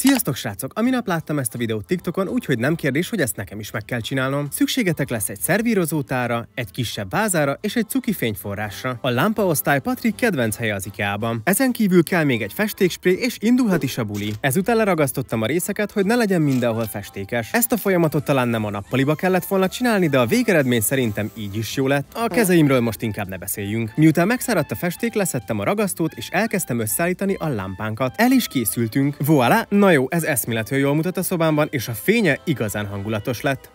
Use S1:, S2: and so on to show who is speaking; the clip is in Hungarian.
S1: Sziasztok srácok! Aminap láttam ezt a videót TikTokon, úgyhogy nem kérdés, hogy ezt nekem is meg kell csinálnom. Szükségetek lesz egy szervírozótára, egy kisebb vázára és egy cuki fényforrásra. A lámpaosztály Patrik kedvenc helye az IKEA-ban. Ezen kívül kell még egy festékspré és indulhat is a buli. Ezután leragasztottam a részeket, hogy ne legyen mindenhol festékes. Ezt a folyamatot talán nem a nappaliba kellett volna csinálni, de a végeredmény szerintem így is jó lett. A kezeimről most inkább ne beszéljünk. Miután megszáradt a festék, leszettem a ragasztót és elkezdtem összeállítani a lámpánkat. El is készültünk. Voilà, Na jó, ez eszméletül jól mutat a szobámban, és a fénye igazán hangulatos lett.